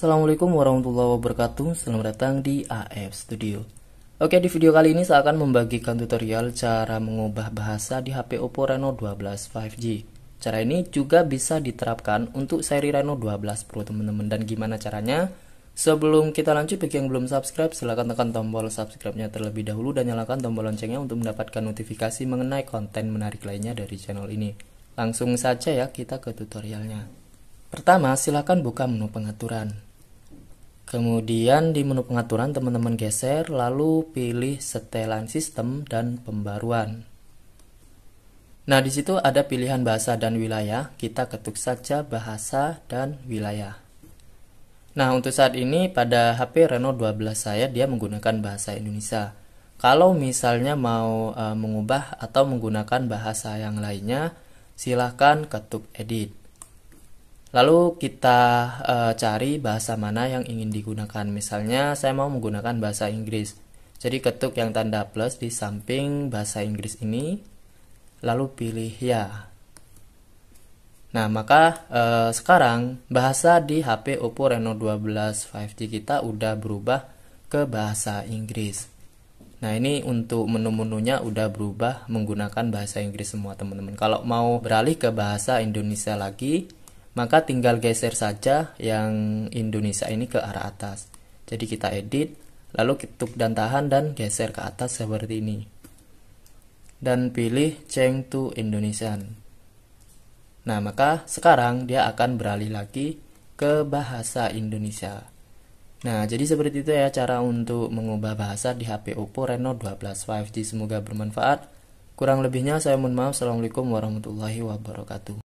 Assalamualaikum warahmatullahi wabarakatuh Selamat datang di AF Studio Oke di video kali ini saya akan membagikan tutorial cara mengubah bahasa di HP Oppo Reno 12 5G Cara ini juga bisa diterapkan untuk seri Reno 12 Pro teman-teman Dan gimana caranya? Sebelum kita lanjut bagi yang belum subscribe silahkan tekan tombol subscribe-nya terlebih dahulu Dan nyalakan tombol loncengnya untuk mendapatkan notifikasi mengenai konten menarik lainnya dari channel ini Langsung saja ya kita ke tutorialnya Pertama, silakan buka menu pengaturan. Kemudian di menu pengaturan teman-teman geser lalu pilih setelan sistem dan pembaruan. Nah, di situ ada pilihan bahasa dan wilayah. Kita ketuk saja bahasa dan wilayah. Nah, untuk saat ini pada HP Reno 12 saya dia menggunakan bahasa Indonesia. Kalau misalnya mau e, mengubah atau menggunakan bahasa yang lainnya, silahkan ketuk edit. Lalu kita e, cari bahasa mana yang ingin digunakan. Misalnya saya mau menggunakan bahasa Inggris. Jadi ketuk yang tanda plus di samping bahasa Inggris ini, lalu pilih ya. Nah, maka e, sekarang bahasa di HP Oppo Reno 12 5G kita udah berubah ke bahasa Inggris. Nah, ini untuk menu-menunya udah berubah menggunakan bahasa Inggris semua, teman-teman. Kalau mau beralih ke bahasa Indonesia lagi, maka tinggal geser saja yang Indonesia ini ke arah atas jadi kita edit lalu ketuk dan tahan dan geser ke atas seperti ini dan pilih change to Indonesian nah maka sekarang dia akan beralih lagi ke bahasa Indonesia nah jadi seperti itu ya cara untuk mengubah bahasa di HP Oppo Reno 12 5G semoga bermanfaat kurang lebihnya saya mohon maaf Assalamualaikum warahmatullahi wabarakatuh